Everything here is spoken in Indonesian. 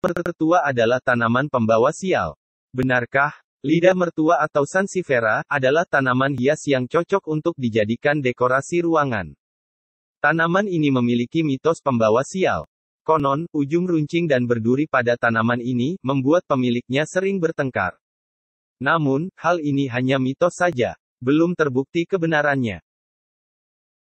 mertua adalah tanaman pembawa sial. Benarkah? Lidah mertua atau sansifera adalah tanaman hias yang cocok untuk dijadikan dekorasi ruangan. Tanaman ini memiliki mitos pembawa sial. Konon, ujung runcing dan berduri pada tanaman ini membuat pemiliknya sering bertengkar. Namun, hal ini hanya mitos saja, belum terbukti kebenarannya.